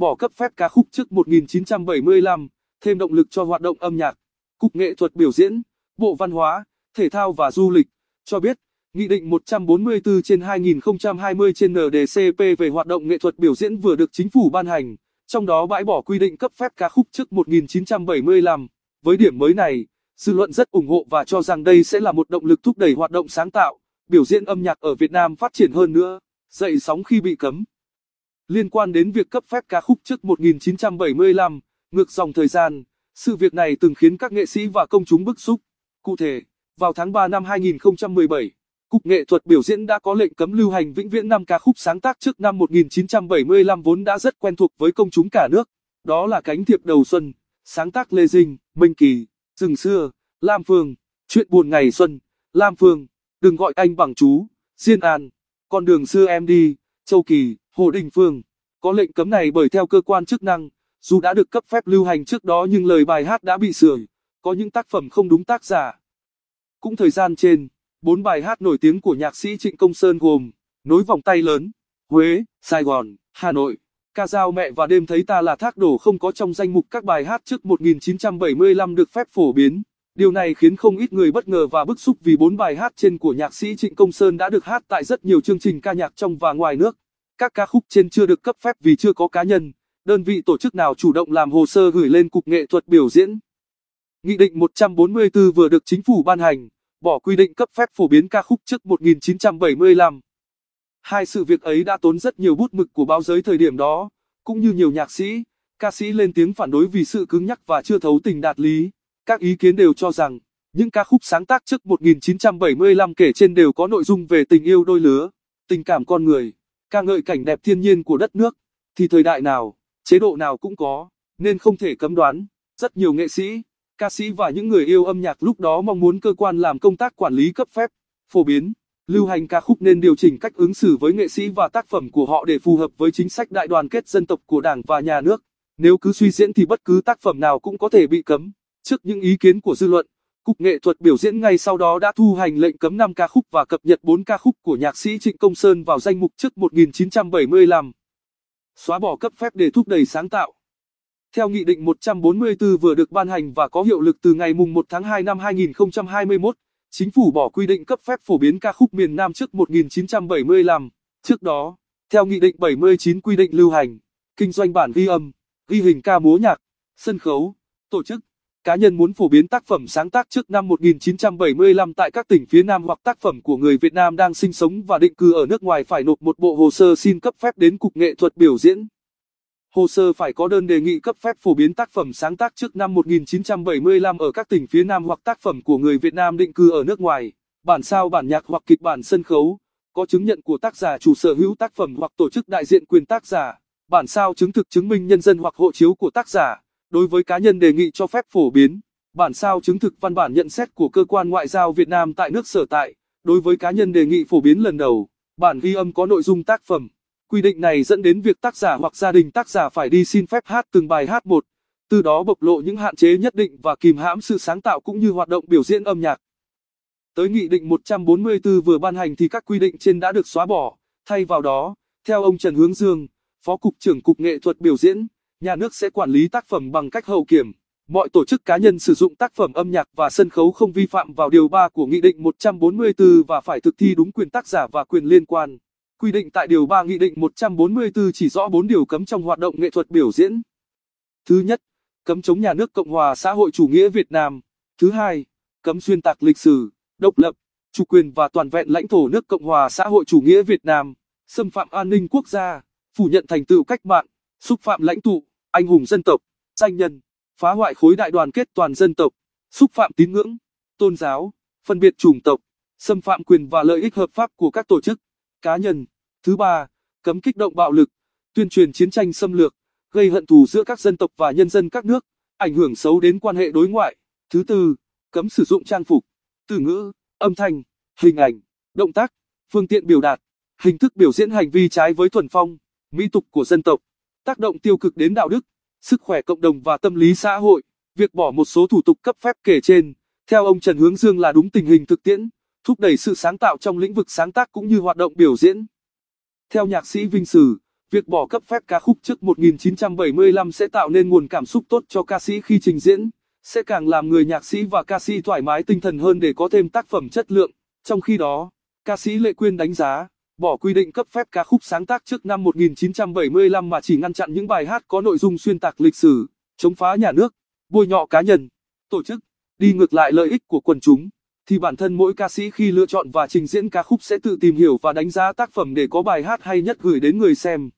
bỏ cấp phép ca khúc trước 1975, thêm động lực cho hoạt động âm nhạc, Cục Nghệ thuật biểu diễn, Bộ Văn hóa, Thể thao và Du lịch, cho biết, Nghị định 144 trên 2020 trên NDCP về hoạt động nghệ thuật biểu diễn vừa được chính phủ ban hành, trong đó bãi bỏ quy định cấp phép ca khúc trước 1975. Với điểm mới này, dư luận rất ủng hộ và cho rằng đây sẽ là một động lực thúc đẩy hoạt động sáng tạo, biểu diễn âm nhạc ở Việt Nam phát triển hơn nữa, dậy sóng khi bị cấm. Liên quan đến việc cấp phép ca khúc trước 1975, ngược dòng thời gian, sự việc này từng khiến các nghệ sĩ và công chúng bức xúc. Cụ thể, vào tháng 3 năm 2017, Cục Nghệ thuật biểu diễn đã có lệnh cấm lưu hành vĩnh viễn năm ca khúc sáng tác trước năm 1975 vốn đã rất quen thuộc với công chúng cả nước. Đó là Cánh thiệp đầu xuân, sáng tác Lê Dinh, Minh Kỳ, Rừng xưa, Lam Phương, Chuyện buồn ngày xuân, Lam Phương, Đừng gọi anh bằng chú, Diên An, Con đường xưa em đi, Châu Kỳ. Hồ Đình Phương. Có lệnh cấm này bởi theo cơ quan chức năng, dù đã được cấp phép lưu hành trước đó nhưng lời bài hát đã bị sửa, có những tác phẩm không đúng tác giả. Cũng thời gian trên, bốn bài hát nổi tiếng của nhạc sĩ Trịnh Công Sơn gồm Nối vòng tay lớn, Huế, Sài Gòn, Hà Nội, Ca dao mẹ và đêm thấy ta là thác đổ không có trong danh mục các bài hát trước 1975 được phép phổ biến. Điều này khiến không ít người bất ngờ và bức xúc vì bốn bài hát trên của nhạc sĩ Trịnh Công Sơn đã được hát tại rất nhiều chương trình ca nhạc trong và ngoài nước. Các ca khúc trên chưa được cấp phép vì chưa có cá nhân, đơn vị tổ chức nào chủ động làm hồ sơ gửi lên Cục Nghệ thuật biểu diễn. Nghị định 144 vừa được chính phủ ban hành, bỏ quy định cấp phép phổ biến ca khúc trước 1975. Hai sự việc ấy đã tốn rất nhiều bút mực của báo giới thời điểm đó, cũng như nhiều nhạc sĩ, ca sĩ lên tiếng phản đối vì sự cứng nhắc và chưa thấu tình đạt lý. Các ý kiến đều cho rằng, những ca khúc sáng tác trước 1975 kể trên đều có nội dung về tình yêu đôi lứa, tình cảm con người ca ngợi cảnh đẹp thiên nhiên của đất nước, thì thời đại nào, chế độ nào cũng có, nên không thể cấm đoán. Rất nhiều nghệ sĩ, ca sĩ và những người yêu âm nhạc lúc đó mong muốn cơ quan làm công tác quản lý cấp phép, phổ biến, lưu hành ca khúc nên điều chỉnh cách ứng xử với nghệ sĩ và tác phẩm của họ để phù hợp với chính sách đại đoàn kết dân tộc của Đảng và nhà nước. Nếu cứ suy diễn thì bất cứ tác phẩm nào cũng có thể bị cấm. Trước những ý kiến của dư luận Cục nghệ thuật biểu diễn ngay sau đó đã thu hành lệnh cấm 5 ca khúc và cập nhật 4 ca khúc của nhạc sĩ Trịnh Công Sơn vào danh mục trước 1975. Xóa bỏ cấp phép để thúc đẩy sáng tạo. Theo Nghị định 144 vừa được ban hành và có hiệu lực từ ngày 1 tháng 2 năm 2021, Chính phủ bỏ quy định cấp phép phổ biến ca khúc miền Nam trước 1975. Trước đó, theo Nghị định 79 quy định lưu hành, kinh doanh bản ghi âm, ghi hình ca múa nhạc, sân khấu, tổ chức Cá nhân muốn phổ biến tác phẩm sáng tác trước năm 1975 tại các tỉnh phía Nam hoặc tác phẩm của người Việt Nam đang sinh sống và định cư ở nước ngoài phải nộp một bộ hồ sơ xin cấp phép đến Cục Nghệ thuật biểu diễn. Hồ sơ phải có đơn đề nghị cấp phép phổ biến tác phẩm sáng tác trước năm 1975 ở các tỉnh phía Nam hoặc tác phẩm của người Việt Nam định cư ở nước ngoài, bản sao bản nhạc hoặc kịch bản sân khấu, có chứng nhận của tác giả chủ sở hữu tác phẩm hoặc tổ chức đại diện quyền tác giả, bản sao chứng thực chứng minh nhân dân hoặc hộ chiếu của tác giả. Đối với cá nhân đề nghị cho phép phổ biến, bản sao chứng thực văn bản nhận xét của cơ quan ngoại giao Việt Nam tại nước sở tại, đối với cá nhân đề nghị phổ biến lần đầu, bản ghi âm có nội dung tác phẩm. Quy định này dẫn đến việc tác giả hoặc gia đình tác giả phải đi xin phép hát từng bài hát một, từ đó bộc lộ những hạn chế nhất định và kìm hãm sự sáng tạo cũng như hoạt động biểu diễn âm nhạc. Tới Nghị định 144 vừa ban hành thì các quy định trên đã được xóa bỏ, thay vào đó, theo ông Trần Hướng Dương, Phó Cục trưởng Cục Nghệ thuật Biểu diễn, nhà nước sẽ quản lý tác phẩm bằng cách hậu kiểm. Mọi tổ chức cá nhân sử dụng tác phẩm âm nhạc và sân khấu không vi phạm vào điều 3 của Nghị định 144 và phải thực thi đúng quyền tác giả và quyền liên quan. Quy định tại điều 3 Nghị định 144 chỉ rõ 4 điều cấm trong hoạt động nghệ thuật biểu diễn. Thứ nhất, cấm chống nhà nước Cộng hòa xã hội chủ nghĩa Việt Nam. Thứ hai, cấm xuyên tạc lịch sử, độc lập, chủ quyền và toàn vẹn lãnh thổ nước Cộng hòa xã hội chủ nghĩa Việt Nam, xâm phạm an ninh quốc gia, phủ nhận thành tựu cách mạng, xúc phạm lãnh tụ anh hùng dân tộc, danh nhân, phá hoại khối đại đoàn kết toàn dân tộc, xúc phạm tín ngưỡng, tôn giáo, phân biệt chủng tộc, xâm phạm quyền và lợi ích hợp pháp của các tổ chức, cá nhân. Thứ ba, cấm kích động bạo lực, tuyên truyền chiến tranh xâm lược, gây hận thù giữa các dân tộc và nhân dân các nước, ảnh hưởng xấu đến quan hệ đối ngoại. Thứ tư, cấm sử dụng trang phục, từ ngữ, âm thanh, hình ảnh, động tác, phương tiện biểu đạt, hình thức biểu diễn hành vi trái với thuần phong, mỹ tục của dân tộc tác động tiêu cực đến đạo đức, sức khỏe cộng đồng và tâm lý xã hội. Việc bỏ một số thủ tục cấp phép kể trên, theo ông Trần Hướng Dương là đúng tình hình thực tiễn, thúc đẩy sự sáng tạo trong lĩnh vực sáng tác cũng như hoạt động biểu diễn. Theo nhạc sĩ Vinh Sử, việc bỏ cấp phép ca khúc trước 1975 sẽ tạo nên nguồn cảm xúc tốt cho ca sĩ khi trình diễn, sẽ càng làm người nhạc sĩ và ca sĩ thoải mái tinh thần hơn để có thêm tác phẩm chất lượng. Trong khi đó, ca sĩ Lệ Quyên đánh giá bỏ quy định cấp phép ca khúc sáng tác trước năm 1975 mà chỉ ngăn chặn những bài hát có nội dung xuyên tạc lịch sử, chống phá nhà nước, bôi nhọ cá nhân, tổ chức, đi ngược lại lợi ích của quần chúng, thì bản thân mỗi ca sĩ khi lựa chọn và trình diễn ca khúc sẽ tự tìm hiểu và đánh giá tác phẩm để có bài hát hay nhất gửi đến người xem.